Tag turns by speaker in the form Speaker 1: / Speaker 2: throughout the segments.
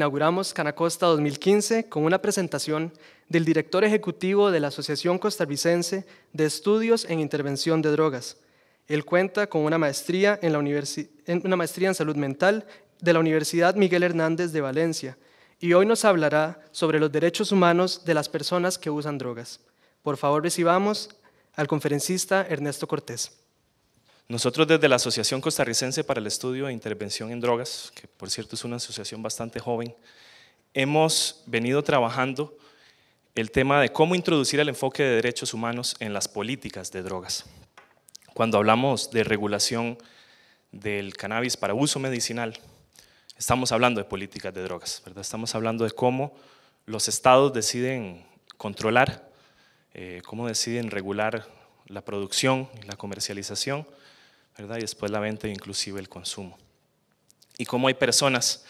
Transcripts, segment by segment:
Speaker 1: inauguramos Canacosta 2015 con una presentación del director ejecutivo de la Asociación Costarricense de Estudios en Intervención de Drogas. Él cuenta con una maestría en, una maestría en salud mental de la Universidad Miguel Hernández de Valencia y hoy nos hablará sobre los derechos humanos de las personas que usan drogas. Por favor, recibamos al conferencista Ernesto Cortés. Nosotros desde la Asociación Costarricense para el Estudio e Intervención en Drogas, que por cierto es una asociación bastante joven, hemos venido trabajando el tema de cómo introducir el enfoque de derechos humanos en las políticas de drogas. Cuando hablamos de regulación del cannabis para uso medicinal, estamos hablando de políticas de drogas, ¿verdad? Estamos hablando de cómo los estados deciden controlar, eh, cómo deciden regular la producción y la comercialización y después la venta e inclusive el consumo. Y cómo hay personas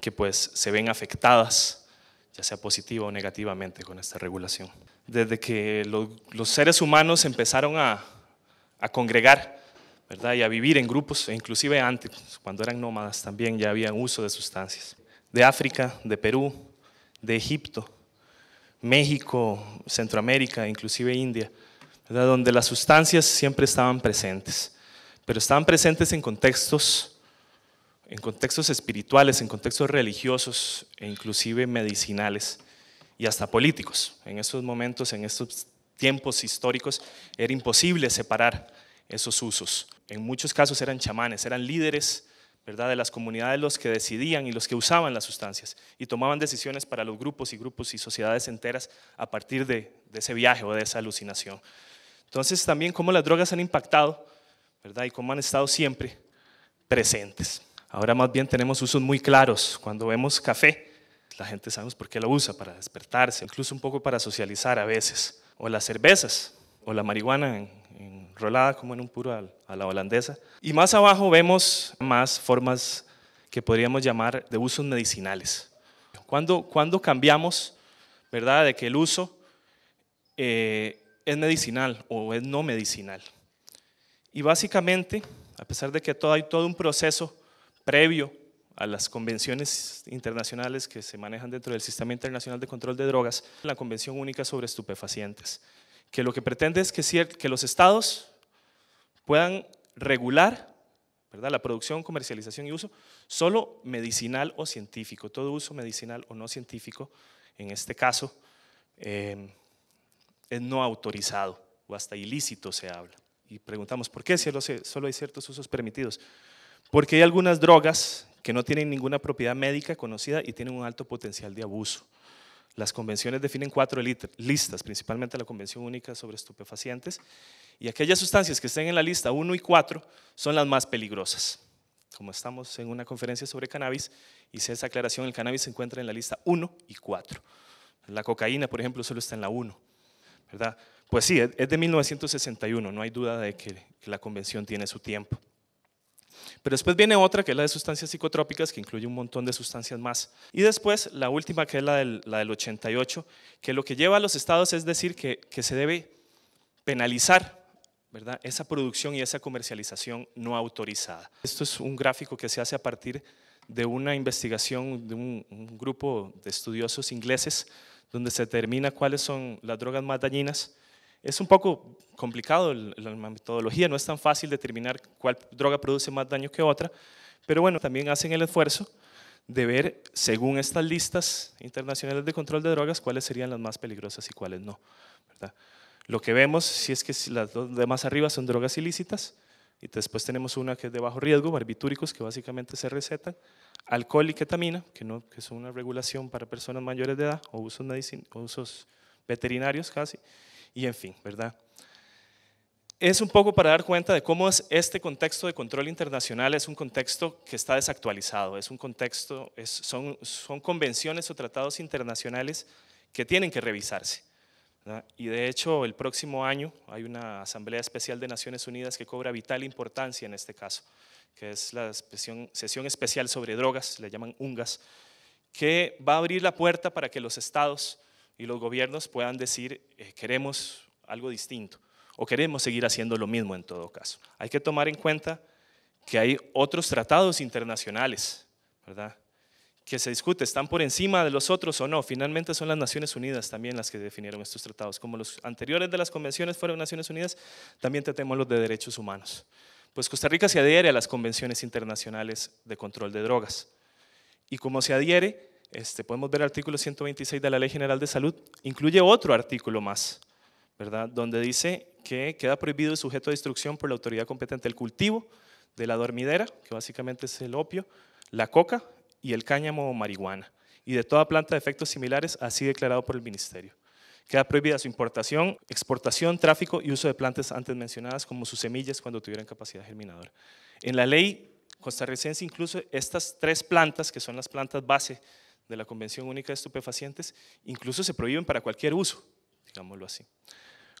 Speaker 1: que pues se ven afectadas, ya sea positiva o negativamente, con esta regulación. Desde que los seres humanos empezaron a, congregar, Y a vivir en grupos, e inclusive antes, cuando eran nómadas también ya había uso de sustancias. De África, de Perú, de Egipto, México, Centroamérica, inclusive India, donde las sustancias siempre estaban presentes pero estaban presentes en contextos, en contextos espirituales, en contextos religiosos e inclusive medicinales y hasta políticos. En estos momentos, en estos tiempos históricos, era imposible separar esos usos. En muchos casos eran chamanes, eran líderes ¿verdad? de las comunidades los que decidían y los que usaban las sustancias y tomaban decisiones para los grupos y grupos y sociedades enteras a partir de, de ese viaje o de esa alucinación. Entonces también cómo las drogas han impactado ¿verdad? Y cómo han estado siempre presentes. Ahora más bien tenemos usos muy claros. Cuando vemos café, la gente sabemos por qué lo usa, para despertarse, incluso un poco para socializar a veces. O las cervezas, o la marihuana enrolada como en un puro a la holandesa. Y más abajo vemos más formas que podríamos llamar de usos medicinales. ¿Cuándo, cuando cambiamos, verdad, de que el uso eh, es medicinal o es no medicinal? Y básicamente, a pesar de que todo, hay todo un proceso previo a las convenciones internacionales que se manejan dentro del Sistema Internacional de Control de Drogas, la Convención Única sobre Estupefacientes, que lo que pretende es que, que los estados puedan regular ¿verdad? la producción, comercialización y uso solo medicinal o científico, todo uso medicinal o no científico, en este caso, eh, es no autorizado o hasta ilícito se habla. Y preguntamos, ¿por qué si solo hay ciertos usos permitidos? Porque hay algunas drogas que no tienen ninguna propiedad médica conocida y tienen un alto potencial de abuso. Las convenciones definen cuatro listas, principalmente la Convención Única sobre Estupefacientes, y aquellas sustancias que estén en la lista 1 y 4 son las más peligrosas. Como estamos en una conferencia sobre cannabis, hice esa aclaración, el cannabis se encuentra en la lista 1 y 4. La cocaína, por ejemplo, solo está en la 1, ¿verdad? Pues sí, es de 1961, no hay duda de que, la convención tiene su tiempo. Pero después viene otra que es la de sustancias psicotrópicas, que incluye un montón de sustancias más. Y después la última, que es la del, la 88, que lo que lleva a los estados es decir que, se debe penalizar ¿verdad? esa producción y esa comercialización no autorizada. Esto es un gráfico que se hace a partir de una investigación de un grupo de estudiosos ingleses donde se determina cuáles son las drogas más dañinas es un poco complicado la metodología, no es tan fácil determinar cuál droga produce más daño que otra, pero bueno, también hacen el esfuerzo de ver, según estas listas internacionales de control de drogas, cuáles serían las más peligrosas y cuáles no. ¿verdad? Lo que vemos, si es que las dos de más arriba son drogas ilícitas, y después tenemos una que es de bajo riesgo, barbitúricos, que básicamente se recetan, alcohol y ketamina, que, no, que son una regulación para personas mayores de edad o o usos veterinarios casi, y en fin, ¿verdad? Es un poco para dar cuenta de cómo es este contexto de control internacional es un contexto que está desactualizado, es un contexto, son, son convenciones o tratados internacionales que tienen que revisarse. Y de hecho, el próximo año hay una Asamblea Especial de Naciones Unidas que cobra vital importancia en este caso, que es la sesión, sesión especial sobre drogas, le llaman UNGAS, que va a abrir la puerta para que los estados y los gobiernos puedan decir, eh, queremos algo distinto o queremos seguir haciendo lo mismo en todo caso. Hay que tomar en cuenta que hay otros tratados internacionales, ¿verdad? Que se discute, ¿están por encima de los otros o no? Finalmente son las Naciones Unidas también las que definieron estos tratados. Como los anteriores de las convenciones fueron Naciones Unidas, también tenemos los de derechos humanos. Pues Costa Rica se adhiere a las convenciones internacionales de control de drogas. Y como se adhiere, este, podemos ver el artículo 126 de la Ley General de Salud, incluye otro artículo más, ¿verdad? Donde dice que queda prohibido el sujeto de destrucción por la autoridad competente el cultivo de la dormidera, que básicamente es el opio, la coca y el cáñamo o marihuana, y de toda planta de efectos similares así declarado por el Ministerio. Queda prohibida su importación, exportación, tráfico y uso de plantas antes mencionadas como sus semillas cuando tuvieran capacidad germinadora. En la ley costarricense incluso estas tres plantas, que son las plantas base de la Convención Única de Estupefacientes, incluso se prohíben para cualquier uso, digámoslo así.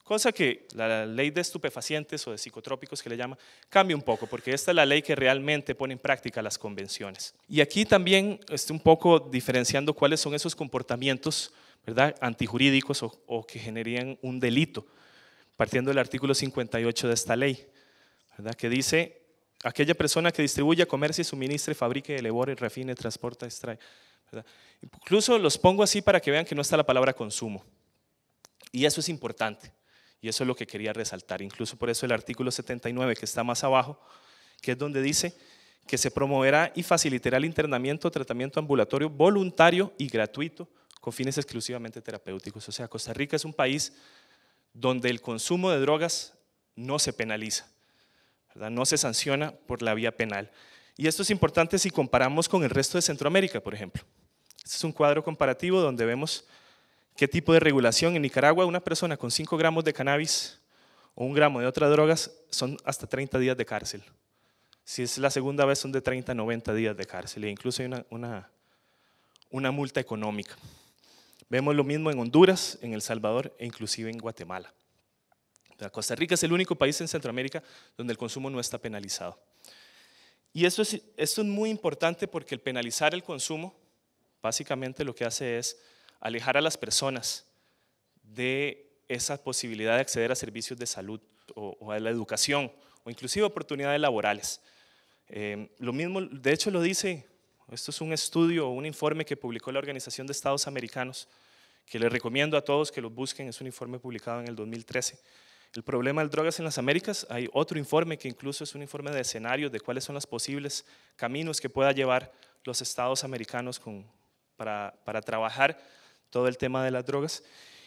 Speaker 1: Cosa que la ley de estupefacientes o de psicotrópicos que le llama cambia un poco, porque esta es la ley que realmente pone en práctica las convenciones. Y aquí también estoy un poco diferenciando cuáles son esos comportamientos ¿verdad? antijurídicos o, que generían un delito, partiendo del artículo 58 de esta ley, ¿verdad? que dice, aquella persona que distribuya, comercie, suministre, fabrique, elabore, refine, transporta, extrae, Incluso los pongo así para que vean que no está la palabra consumo. Y eso es importante. Y eso es lo que quería resaltar. Incluso por eso el artículo 79 que está más abajo, que es donde dice que se promoverá y facilitará el internamiento, tratamiento ambulatorio voluntario y gratuito con fines exclusivamente terapéuticos. O sea, Costa Rica es un país donde el consumo de drogas no se penaliza, no se sanciona por la vía penal. Y esto es importante si comparamos con el resto de Centroamérica, por ejemplo. Este es un cuadro comparativo donde vemos qué tipo de regulación en Nicaragua una persona con 5 gramos de cannabis o un gramo de otras drogas son hasta 30 días de cárcel. Si es la segunda vez son de 30 a 90 días de cárcel e incluso hay una, una, multa económica. Vemos lo mismo en Honduras, en El Salvador e inclusive en Guatemala. Costa Rica es el único país en Centroamérica donde el consumo no está penalizado. Y eso es, esto es muy importante porque el penalizar el consumo Básicamente lo que hace es alejar a las personas de esa posibilidad de acceder a servicios de salud o, a la educación o inclusive oportunidades laborales. Em, lo mismo, de hecho lo dice, esto es un estudio o un informe que publicó la Organización de Estados Americanos, que les recomiendo a todos que lo busquen, es un informe publicado en el 2013. El problema de drogas en las Américas, hay otro informe que incluso es un informe de escenarios de cuáles son los posibles caminos que pueda llevar los estados americanos con, para, trabajar todo el tema de las drogas.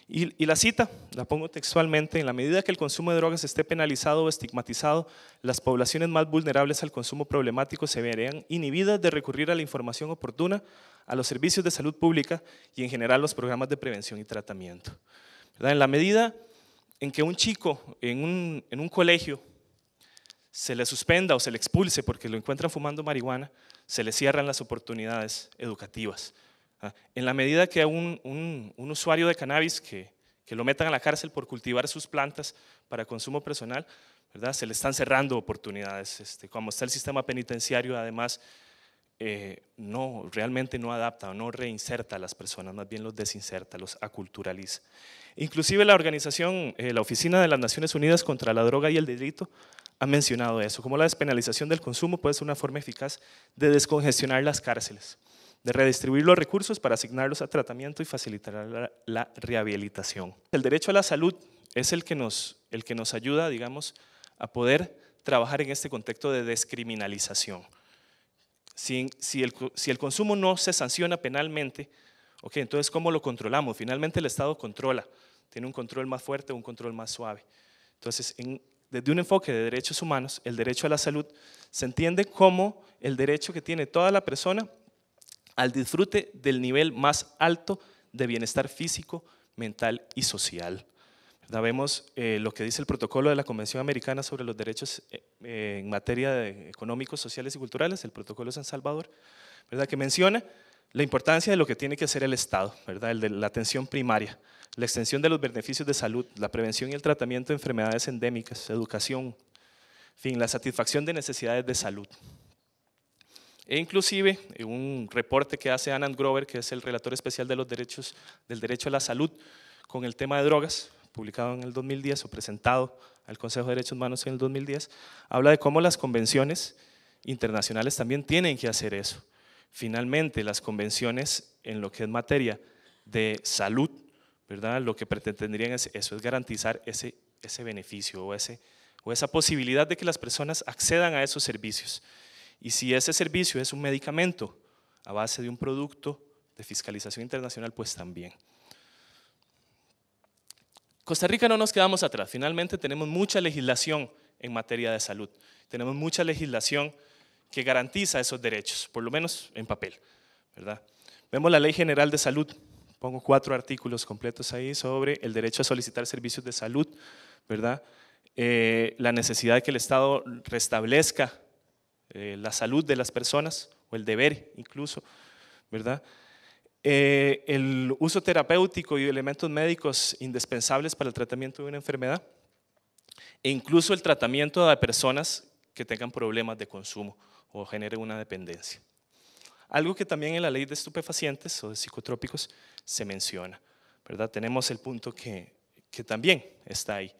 Speaker 1: Y, la cita, la pongo textualmente, en la medida que el consumo de drogas esté penalizado o estigmatizado, las poblaciones más vulnerables al consumo problemático se verían inhibidas de recurrir a la información oportuna, a los servicios de salud pública y en general los programas de prevención y tratamiento. En la medida en que un chico en un colegio se le suspenda o se le expulse porque lo encuentran fumando marihuana, se le cierran las oportunidades educativas Ah, en la medida que un, un, usuario de cannabis que, lo metan a la cárcel por cultivar sus plantas para consumo personal, ¿verdad? se le están cerrando oportunidades. Este, como está el sistema penitenciario, además, eh, no, realmente no adapta o no reinserta a las personas, más bien los desinserta, los aculturaliza. Inclusive la organización, eh, la Oficina de las Naciones Unidas contra la Droga y el Delito, ha mencionado eso, como la despenalización del consumo puede ser una forma eficaz de descongestionar las cárceles de redistribuir los recursos para asignarlos a tratamiento y facilitar la, rehabilitación. El derecho a la salud es el que nos, el que nos ayuda, digamos, a poder trabajar en este contexto de descriminalización. Si, si, el, consumo no se sanciona penalmente, ok, entonces ¿cómo lo controlamos? Finalmente el Estado controla, tiene un control más fuerte, un control más suave. Entonces, desde un enfoque de derechos humanos, el derecho a la salud se entiende como el derecho que tiene toda la persona al disfrute del nivel más alto de bienestar físico, mental y social. Vemos eh, lo que dice el protocolo de la Convención Americana sobre los Derechos eh, eh, en materia de económicos, sociales y culturales, el protocolo de San Salvador, ¿verdad? que menciona la importancia de lo que tiene que hacer el Estado, ¿verdad? la atención primaria, la extensión de los beneficios de salud, la prevención y el tratamiento de enfermedades endémicas, educación, fin, la satisfacción de necesidades de salud. E inclusive eh, un reporte que hace Anand Grover, que es el relator especial del derecho a la salud con el tema de drogas, publicado en el 2010 o presentado al Consejo de Derechos Humanos en el 2010, habla de cómo las convenciones internacionales también tienen que hacer eso. Finalmente, las convenciones en lo que es materia de salud, ¿verdad? lo que pretenderían es eso, es garantizar ese, ese beneficio o, ese, o esa posibilidad de que las personas accedan a esos servicios. Y si ese servicio es un medicamento a base de un producto de fiscalización internacional, pues también. Costa Rica no nos quedamos atrás. Finalmente tenemos mucha legislación en materia de salud. Tenemos mucha legislación que garantiza esos derechos, por lo menos en papel. ¿verdad? Vemos la Ley General de Salud. Pongo cuatro artículos completos ahí sobre el derecho a solicitar servicios de salud, ¿verdad? Eh, la necesidad de que el Estado restablezca eh, la salud de las personas o el deber incluso, ¿verdad? Eh, el uso terapéutico y elementos médicos indispensables para el tratamiento de una enfermedad e incluso el tratamiento de personas que tengan problemas de consumo o generen una dependencia. Algo que también en la ley de estupefacientes o de psicotrópicos se menciona, ¿verdad? Tenemos el punto que, también está ahí.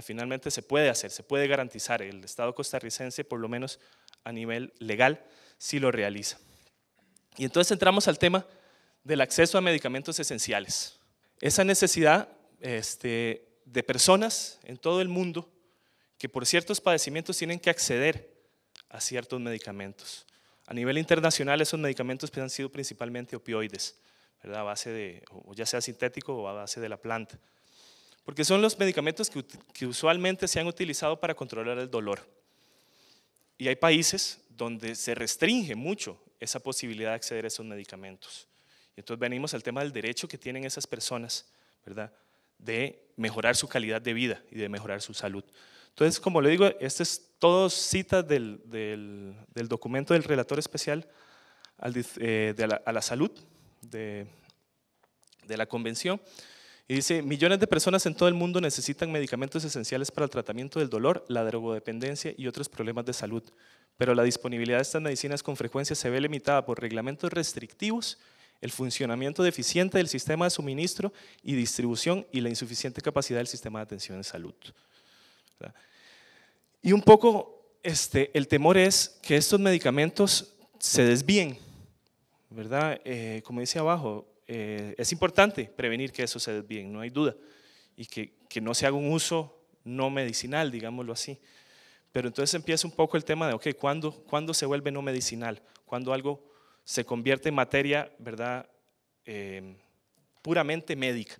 Speaker 1: finalmente se puede hacer, se puede garantizar. El Estado costarricense por lo menos a nivel legal si lo realiza. Y entonces entramos al tema del acceso a medicamentos esenciales. Esa necesidad este, de personas en todo el mundo que por ciertos padecimientos tienen que acceder a ciertos medicamentos. A nivel internacional esos medicamentos pues, han sido principalmente opioides, ¿verdad? base de, ya sea sintético o a base de la planta. Porque son los medicamentos que usualmente se han utilizado para controlar el dolor. Y hay países donde se restringe mucho esa posibilidad de acceder a esos medicamentos. Y entonces venimos al tema del derecho que tienen esas personas, ¿verdad? De mejorar su calidad de vida y de mejorar su salud. Entonces, como le digo, estas es todo citas del, del, documento del relator especial eh, a la salud de, de la convención. Y dice, millones de personas en todo el mundo necesitan medicamentos esenciales para el tratamiento del dolor, la drogodependencia y otros problemas de salud, pero la disponibilidad de estas medicinas con frecuencia se ve limitada por reglamentos restrictivos, el funcionamiento deficiente del sistema de suministro y distribución y la insuficiente capacidad del sistema de atención de salud. Y un poco este, el temor es que estos medicamentos se desvíen, ¿verdad? Eh, como dice abajo, eh, es importante prevenir que eso se bien no hay duda, y que, no se haga un uso no medicinal, digámoslo así. Pero entonces empieza un poco el tema de, ok, ¿cuándo, se vuelve no medicinal? cuando algo se convierte en materia, verdad, em, puramente médica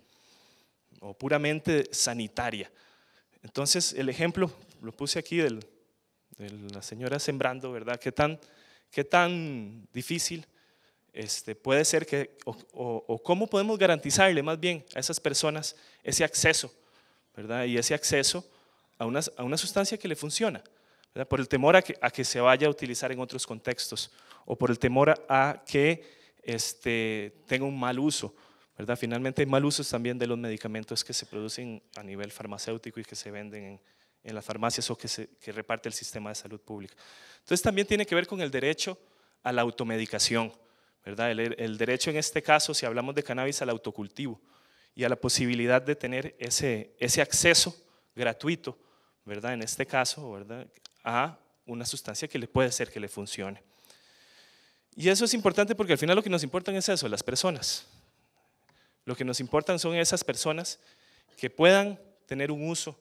Speaker 1: o puramente sanitaria? Entonces, el ejemplo, lo puse aquí de la señora sembrando, ¿verdad? ¿Qué tan, qué tan difícil este, puede ser que, o, cómo podemos garantizarle más bien a esas personas ese acceso, ¿verdad? Y ese acceso a una, a una sustancia que le funciona, ¿verdad? Por el temor a que, a que, se vaya a utilizar en otros contextos, o por el temor a, que este, tenga un mal uso, ¿verdad? Finalmente hay mal usos también de los medicamentos que se producen a nivel farmacéutico y que se venden en, las farmacias o que, se, que reparte el sistema de salud pública. Entonces también tiene que ver con el derecho a la automedicación. El, derecho en este caso, si hablamos de cannabis, al autocultivo y a la posibilidad de tener ese, acceso gratuito, ¿verdad? En este caso, A una sustancia que le puede ser que le funcione. Y eso es importante porque al final lo que nos importan es eso, las personas. Lo que nos importan son esas personas que puedan tener un uso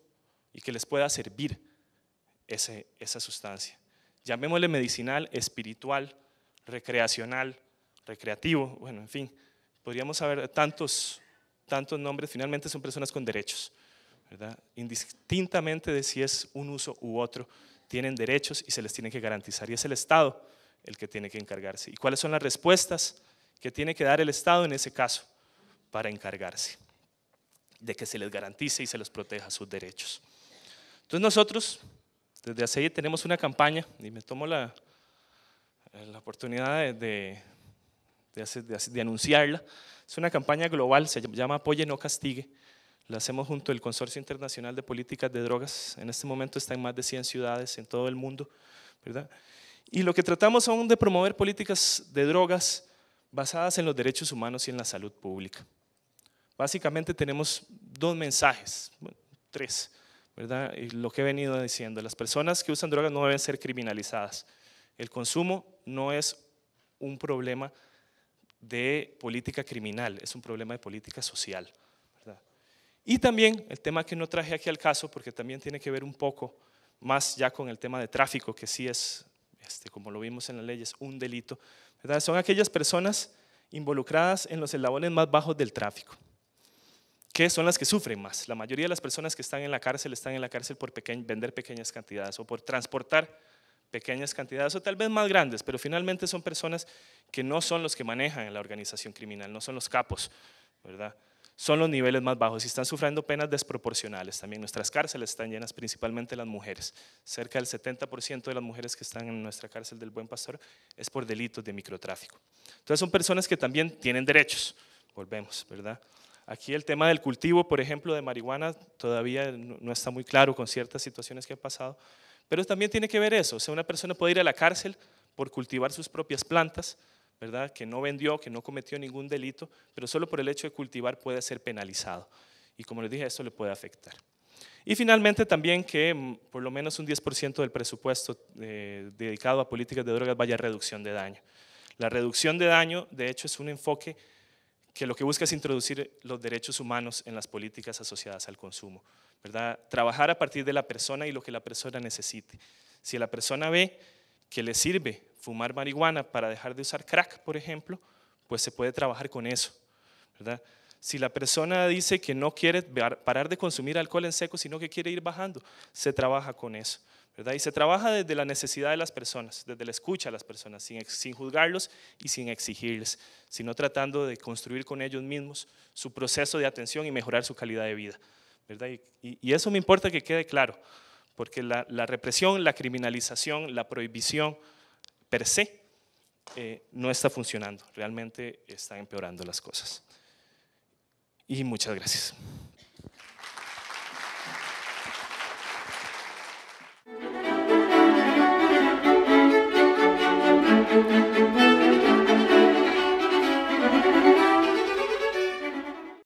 Speaker 1: y que les pueda servir esa sustancia. Llamémosle medicinal, espiritual, recreacional, recreativo, bueno, en fin, podríamos saber tantos, tantos nombres, finalmente son personas con derechos, ¿verdad? Indistintamente de si es un uso u otro, tienen derechos y se les tiene que garantizar, y es el Estado el que tiene que encargarse. ¿Y cuáles son las respuestas que tiene que dar el Estado en ese caso para encargarse de que se les garantice y se les proteja sus derechos? Entonces nosotros, desde ACEI, tenemos una campaña, y me tomo la, la oportunidad de de, anunciarla. Es una campaña global, se llama Apoye No Castigue. La hacemos junto al Consorcio Internacional de Políticas de Drogas. En este momento está en más de 100 ciudades en todo el mundo. ¿verdad? Y lo que tratamos aún de promover políticas de drogas basadas en los derechos humanos y en la salud pública. Básicamente tenemos dos mensajes, tres, ¿verdad? lo que he venido diciendo, las personas que usan drogas no deben ser criminalizadas. El consumo no es un problema de política criminal, es un problema de política social. Y también el tema que no traje aquí al caso, porque también tiene que ver un poco más ya con el tema de tráfico, que sí es, este, como lo vimos en las leyes, un delito. Son aquellas personas involucradas en los eslabones más bajos del tráfico, que son las que sufren más. La mayoría de las personas que están en la cárcel están en la cárcel por vender pequeñas cantidades o por transportar pequeñas cantidades o tal vez más grandes, pero finalmente son personas que no son los que manejan la organización criminal, no son los capos, ¿verdad? Son los niveles más bajos y están sufriendo penas desproporcionales también. Nuestras cárceles están llenas principalmente de las mujeres. Cerca del 70% de las mujeres que están en nuestra cárcel del Buen Pastor es por delitos de microtráfico. Entonces son personas que también tienen derechos. Volvemos, ¿verdad? Aquí el tema del cultivo, por ejemplo, de marihuana todavía no está muy claro con ciertas situaciones que han pasado, pero también tiene que ver eso, o sea, una persona puede ir a la cárcel por cultivar sus propias plantas, ¿verdad? Que no vendió, que no cometió ningún delito, pero solo por el hecho de cultivar puede ser penalizado. Y como les dije, eso le puede afectar. Y finalmente también que mm, por lo menos un 10% del presupuesto eh, dedicado a políticas de drogas vaya a reducción de daño. La reducción de daño, de hecho, es un enfoque que lo que busca es introducir los derechos humanos en las políticas asociadas al consumo, ¿verdad? Trabajar a partir de la persona y lo que la persona necesite. Si la persona ve que le sirve fumar marihuana para dejar de usar crack, por ejemplo, pues se puede trabajar con eso, ¿verdad? Si la persona dice que no quiere parar de consumir alcohol en seco, sino que quiere ir bajando, se trabaja con eso. Y se trabaja desde la necesidad de las personas, desde la escucha a las personas, sin, juzgarlos y sin exigirles, sino tratando de construir con ellos mismos su proceso de atención y mejorar su calidad de vida. Y, eso me importa que quede claro, porque la, represión, la criminalización, la prohibición per se eh, no está funcionando, realmente está empeorando las cosas. Y muchas gracias. Thank you.